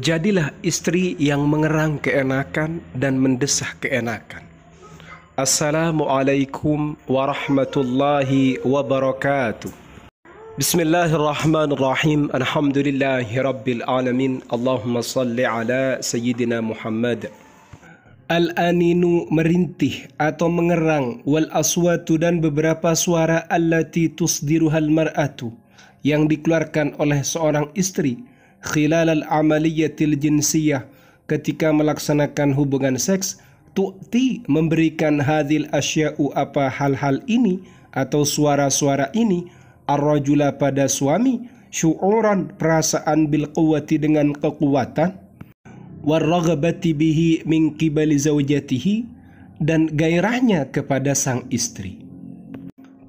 Jadilah istri yang mengerang keenakan dan mendesah keenakan. Assalamualaikum warahmatullahi wabarakatuh. Bismillahirrahmanirrahim. Alhamdulillahi Allahumma salli ala sayyidina Muhammad. Al-aninu merintih atau mengerang wal aswatu dan beberapa suara allati tusdiruhal mar'atu yang dikeluarkan oleh seorang istri khilal al-amaliyatil jinsiyah ketika melaksanakan hubungan seks tu'ti memberikan hadil asya'u apa hal-hal ini atau suara-suara ini arrojula pada suami syu'uran perasaan bil quwati dengan kekuatan warragabati bihi min dan gairahnya kepada sang istri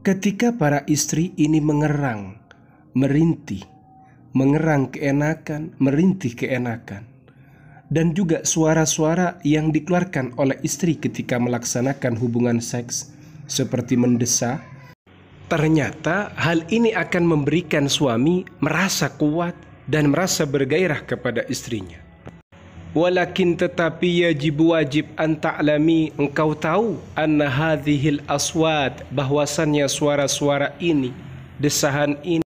ketika para istri ini mengerang merintih mengerang keenakan, merintih keenakan, dan juga suara-suara yang dikeluarkan oleh istri ketika melaksanakan hubungan seks, seperti mendesah. Ternyata hal ini akan memberikan suami merasa kuat dan merasa bergairah kepada istrinya. Walakin tetapi yajib wajib anta'lami engkau tahu anna hadhil aswat bahwasannya suara-suara ini desahan ini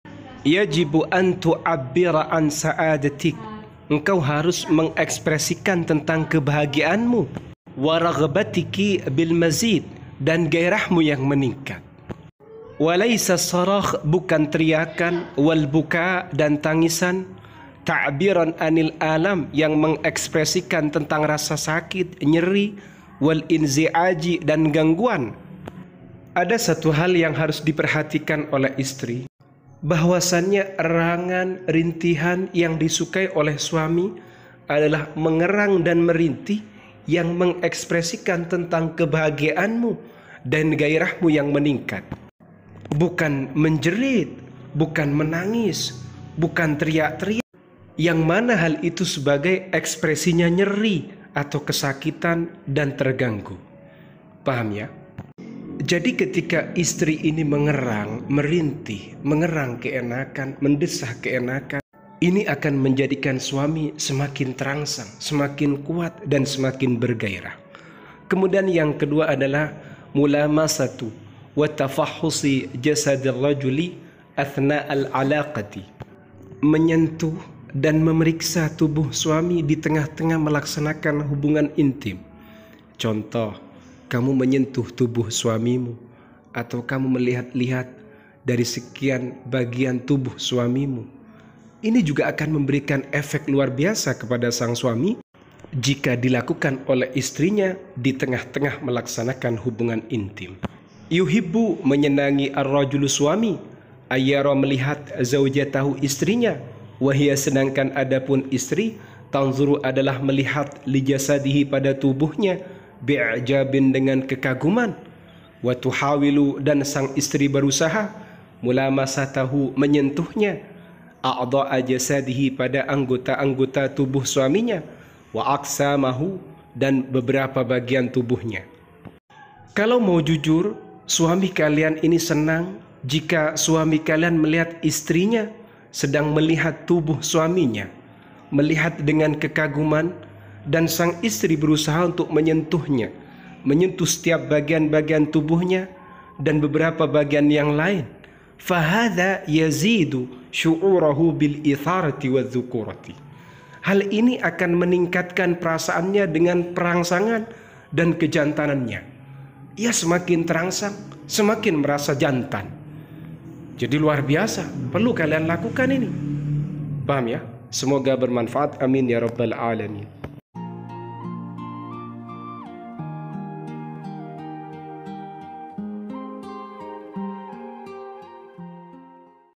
yajibu an tu'abbira an sa'adatik engkau harus mengekspresikan tentang kebahagiaanmu waragbatiki bil mazid dan gairahmu yang meningkat walaysa sarah bukan teriakan wal buka dan tangisan ta'biran anil alam yang mengekspresikan tentang rasa sakit nyeri wal inziaji dan gangguan ada satu hal yang harus diperhatikan oleh istri bahwasannya erangan rintihan yang disukai oleh suami adalah mengerang dan merintih yang mengekspresikan tentang kebahagiaanmu dan gairahmu yang meningkat. Bukan menjerit, bukan menangis, bukan teriak-teriak. Yang mana hal itu sebagai ekspresinya nyeri atau kesakitan dan terganggu. Paham ya? Jadi ketika istri ini mengerang, merintih, mengerang keenakan, mendesah keenakan, ini akan menjadikan suami semakin terangsang, semakin kuat dan semakin bergairah. Kemudian yang kedua adalah mulama satu wa tafahusi rajuli athna al alaqati menyentuh dan memeriksa tubuh suami di tengah-tengah melaksanakan hubungan intim. Contoh, kamu menyentuh tubuh suamimu, atau kamu melihat-lihat dari sekian bagian tubuh suamimu. Ini juga akan memberikan efek luar biasa kepada sang suami jika dilakukan oleh istrinya di tengah-tengah melaksanakan hubungan intim. Yuhibbu menyenangi ar-rajulu suami, ayyara melihat zaujatahu istrinya, wahia sedangkan adapun istri tanzuru adalah melihat lijasadihi pada tubuhnya bi'jabin dengan kekaguman wa tuhawilu dan sang istri berusaha masa tahu menyentuhnya a'dha'a jasadihi pada anggota-anggota tubuh suaminya wa aksamahu dan beberapa bagian tubuhnya kalau mau jujur suami kalian ini senang jika suami kalian melihat istrinya sedang melihat tubuh suaminya melihat dengan kekaguman dan sang istri berusaha untuk menyentuhnya, menyentuh setiap bagian-bagian tubuhnya dan beberapa bagian yang lain. Fahada yazidu syu'urahu bil itharati wa dhukurati. Hal ini akan meningkatkan perasaannya dengan perangsangan dan kejantanannya. Ia semakin terangsang, semakin merasa jantan. Jadi luar biasa, perlu kalian lakukan ini. Paham ya? Semoga bermanfaat. Amin ya rabbal alamin.